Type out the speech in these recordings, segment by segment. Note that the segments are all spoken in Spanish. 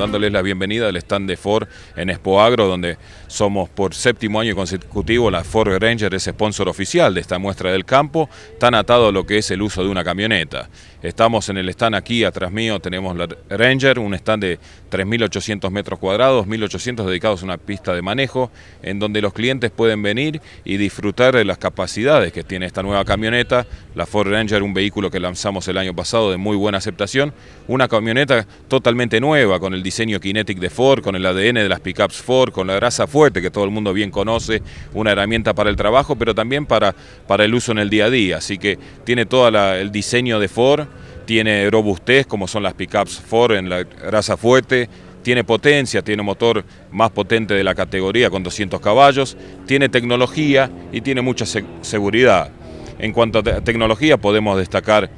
dándoles la bienvenida al stand de Ford en Expo Agro, donde somos por séptimo año consecutivo la Ford Ranger, es sponsor oficial de esta muestra del campo, tan atado a lo que es el uso de una camioneta. Estamos en el stand aquí, atrás mío tenemos la Ranger, un stand de 3.800 metros cuadrados, 1.800 dedicados a una pista de manejo, en donde los clientes pueden venir y disfrutar de las capacidades que tiene esta nueva camioneta, la Ford Ranger, un vehículo que lanzamos el año pasado de muy buena aceptación, una camioneta totalmente nueva, con el diseño Kinetic de Ford, con el ADN de las pickups Ford, con la grasa fuerte que todo el mundo bien conoce, una herramienta para el trabajo, pero también para, para el uso en el día a día. Así que tiene todo el diseño de Ford, tiene robustez, como son las pickups Ford en la grasa fuerte, tiene potencia, tiene motor más potente de la categoría con 200 caballos, tiene tecnología y tiene mucha seguridad. En cuanto a tecnología podemos destacar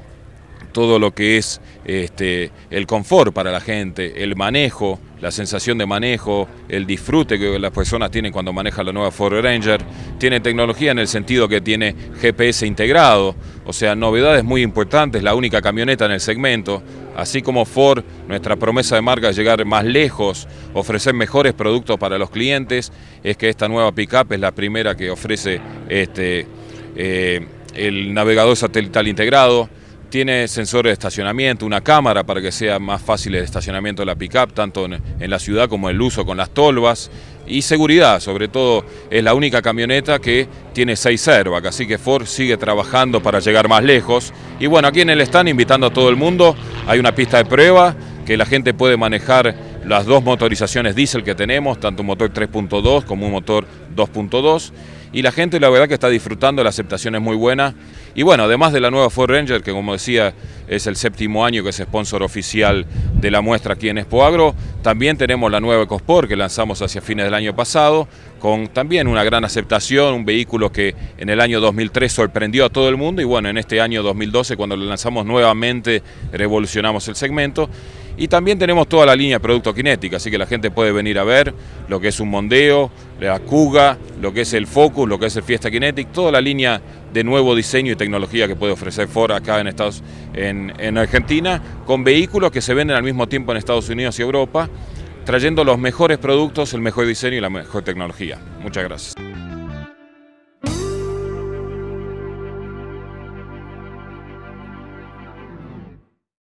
todo lo que es este, el confort para la gente, el manejo, la sensación de manejo, el disfrute que las personas tienen cuando manejan la nueva Ford Ranger. Tiene tecnología en el sentido que tiene GPS integrado, o sea, novedades muy importantes, la única camioneta en el segmento. Así como Ford, nuestra promesa de marca es llegar más lejos, ofrecer mejores productos para los clientes, es que esta nueva pickup es la primera que ofrece este, eh, el navegador satelital integrado, tiene sensores de estacionamiento, una cámara para que sea más fácil el estacionamiento de la pickup, tanto en, la ciudad como el uso con las tolvas. Y seguridad, sobre todo, es la única camioneta que tiene seis airbags, así que Ford sigue trabajando para llegar más lejos. Y bueno, aquí en el stand invitando a todo el mundo, hay una pista de prueba que la gente puede manejar las dos motorizaciones diésel que tenemos, tanto un motor 3.2 como un motor 2.2 y la gente la verdad que está disfrutando, la aceptación es muy buena. Y bueno, además de la nueva Ford Ranger, que como decía, es el séptimo año que es sponsor oficial de la muestra aquí en Expoagro. También tenemos la nueva Ecosport que lanzamos hacia fines del año pasado, con también una gran aceptación, un vehículo que en el año 2003 sorprendió a todo el mundo y bueno, en este año 2012 cuando lo lanzamos nuevamente revolucionamos el segmento. Y también tenemos toda la línea de producto kinética, así que la gente puede venir a ver lo que es un Mondeo, la Cuga, lo que es el Focus, lo que es el Fiesta Kinetic, toda la línea de nuevo diseño y tecnología que puede ofrecer Ford acá en Estados en en, Argentina con vehículos que se venden al mismo tiempo en Estados Unidos y Europa, trayendo los mejores productos, el mejor diseño y la mejor tecnología. Muchas gracias.